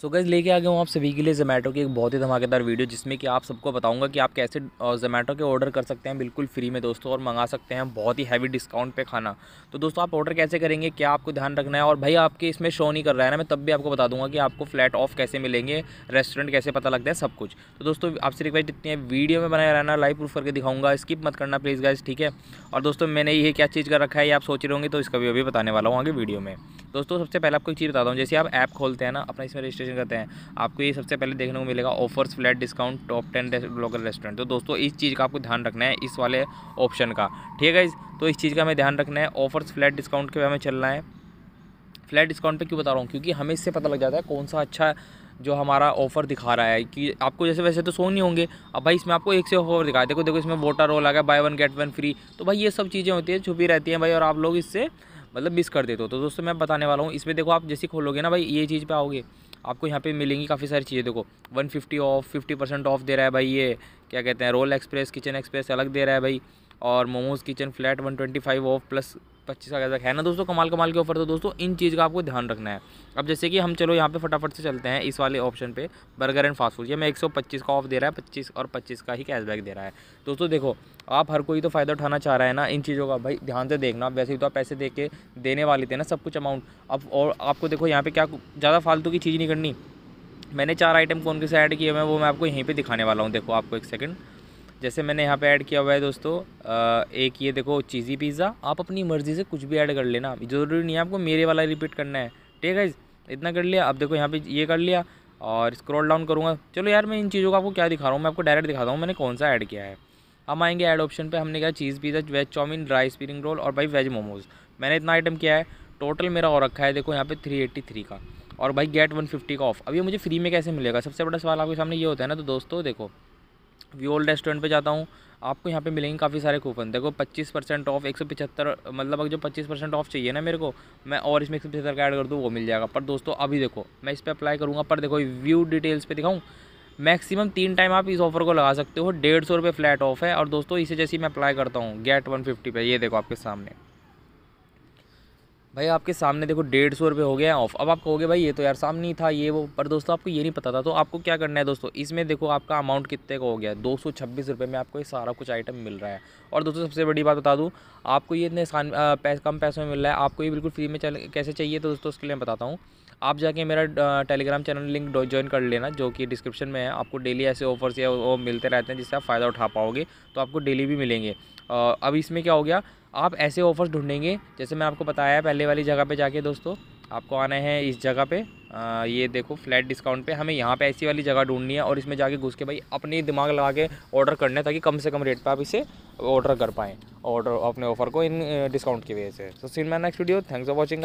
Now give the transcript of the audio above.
सो gas लेके आ गया हूँ आप सभी के लिए जोमेटो की एक बहुत ही धमाकेदार वीडियो जिसमें कि आप सबको बताऊंगा कि आप कैसे जोमेटो के ऑर्डर कर सकते हैं बिल्कुल फ्री में दोस्तों और मंगा सकते हैं बहुत ही हैवी डिस्काउंट पे खाना तो दोस्तों आप ऑर्डर कैसे करेंगे क्या आपको ध्यान रखना है और भाई आपके इसमें शो नहीं कर रहा है ना मैं तब भी आपको बता दूंगा कि आपको फ्लैट ऑफ कैसे मिलेंगे रेस्टोरेंट कैसे पता लगता है सब कुछ तो दोस्तों आपसे रिक्वेस्ट इतनी है वीडियो में बनाया रहना लाइव प्रूफ करके दिखाऊंगा स्किप मत करना प्लीज़ गैस ठीक है और दोस्तों मैंने ये क्या चीज़ कर रखा है ये आप सोच रहे होंगे तो इसका भी अभी बताने वाला हूँ आगे वीडियो में दोस्तों सबसे पहले आपको एक चीज़ बताता हूँ जैसे आप ऐप खोलते हैं ना अपना इसमें रजिस्ट्रेशन रजिस्ट्रेशन करते हैं आपको ये सबसे पहले देखने को मिलेगा offers flat discount top ten local restaurant तो दोस्तों इस चीज़ का आपको ध्यान रखना है इस वाले ऑप्शन का ठीक है तो इस चीज़ का हमें ध्यान रखना है ऑफर्स फ्लैट डिस्काउंट के हमें चलना है फ्लैट डिस्काउंट पर क्यों बता रहा हूँ क्योंकि हमें इससे पता लग जाता है कौन सा अच्छा जो हमारा ऑफर दिखा रहा है कि आपको जैसे वैसे तो सो नहीं होंगे अब भाई इसमें आपको एक से ऑफर दिखाया देखो देखो इसमें वोटर रोल आ गया buy one get one free तो भाई ये सब चीज़ें होती है छुपी रहती हैं भाई और आप लोग इससे मतलब मिस कर देते हो तो दोस्तों मैं बताने वाला हूँ इसमें देखो आप जैसे खोलोगे ना भाई ये चीज़ पर आओगे आपको यहाँ पे मिलेंगी काफ़ी सारी चीज़ें देखो 150 ऑफ 50 परसेंट ऑफ दे रहा है भाई ये क्या कहते हैं रोल एक्सप्रेस किचन एक्सप्रेस अलग दे रहा है भाई और momos kitchen flat 125 off plus पच्चीस का तक है ना दोस्तों कमाल कमाल के ऑफर तो दोस्तों इन चीज़ का आपको ध्यान रखना है अब जैसे कि हम चलो यहाँ पे फटाफट से चलते हैं इस वाले ऑप्शन पे बर्गर एंड फास्ट फूड ये मैं 125 का ऑफ दे रहा है 25 और 25 का ही कैशबैक दे रहा है दोस्तों देखो आप हर कोई तो फ़ायदा उठाना चाह रहा है ना इन चीज़ों का भाई ध्यान से देखना वैसे ही तो आप पैसे दे के देने वाले थे ना सब कुछ अमाउंट अब और आपको देखो यहाँ पर क्या ज़्यादा फालतू की चीज़ नहीं करनी मैंने चार आइटम कौन से ऐड किए हैं वो मैं आपको यहीं पर दिखाने वाला हूँ देखो आपको एक सेकेंड जैसे मैंने यहाँ पे ऐड किया हुआ है दोस्तों एक ये देखो चीज़ी पिज़्ज़ा आप अपनी मर्ज़ी से कुछ भी ऐड कर लेना ज़रूरी नहीं है आपको मेरे वाला रिपीट करना है ठीक है इतना कर लिया अब देखो यहाँ पे ये कर लिया और स्क्रॉल डाउन करूँगा चलो यार मैं इन चीज़ों को आपको क्या दिखा रहा हूँ मैं आपको डायरेक्ट दिखाता हूँ मैंने कौन सा ऐड किया है हम आएँगे ऐड ऑप्शन पर हमने क्या चीज़ pizza veg chowmein dry spring roll और भाई वेज मोमोज़ मैंने इतना आइटम किया है टोटल मेरा और रखा है देखो यहाँ पर थ्री का और भाई गेट वन का ऑफ अब ये मुझे फ्री में कैसे मिलेगा सबसे बड़ा सवाल आपके सामने ये होता है ना तो दोस्तों देखो व्योल रेस्टोरेंट पे जाता हूँ आपको यहाँ पे मिलेंगे काफ़ी सारे कूपन देखो 25 परसेंट ऑफ एक मतलब अगर जो 25 परसेंट ऑफ चाहिए ना मेरे को मैं और इसमें एक सौ पचहत्तर का ऐड कर दूँ वो मिल जाएगा पर दोस्तों अभी देखो मैं इस पर अप्लाई करूँगा पर देखो व्यू डिटेल्स पे दिखाऊँ मैक्सिमम तीन टाइम आप इस ऑफर को लगा सकते हो डेढ़ सौ रुपये फ्लैट ऑफ है और दोस्तों इसे जैसे मैं अप्लाई करता हूँ गेट वन फिफ्टी पे ये देखो आपके सामने भाई आपके सामने देखो डेढ़ सौ रुपये हो गया ऑफ अब आप कहोगे भाई ये तो यार सामने ही था ये वो पर दोस्तों आपको ये नहीं पता था तो आपको क्या करना है दोस्तों इसमें देखो आपका अमाउंट कितने का हो गया दो सौ छब्बीस रुपये में आपको ये सारा कुछ आइटम मिल रहा है और दोस्तों सबसे बड़ी बात बता दूँ आपको ये इतने आसान पैस, कम पैसों में मिल रहा है आपको ये बिल्कुल फ्री में चल कैसे चाहिए तो दोस्तों उसके लिए मैं बताता हूँ आप जाके मेरा टेलीग्राम चैनल लिंक ज्वाइन कर लेना जो कि डिस्क्रिप्शन में है आपको डेली ऐसे ऑफर्स या वो मिलते रहते हैं जिससे आप फ़ायदा उठा पाओगे तो आपको डेली भी मिलेंगे अब इसमें क्या हो गया आप ऐसे ऑफ़र्स ढूंढेंगे जैसे मैं आपको बताया पहले वाली जगह पे जाके दोस्तों आपको आना है इस जगह पे आ, ये देखो फ्लैट डिस्काउंट पे हमें यहाँ पे ऐसी वाली जगह ढूंढनी है और इसमें जाके घुस के भाई अपने दिमाग लगा के ऑर्डर करना है ताकि कम से कम रेट पर आप इसे ऑर्डर कर पाएँ ऑर्डर अपने ऑफ़र को इन डिस्काउंट की वजह से सो सीन मैन next video thanks for watching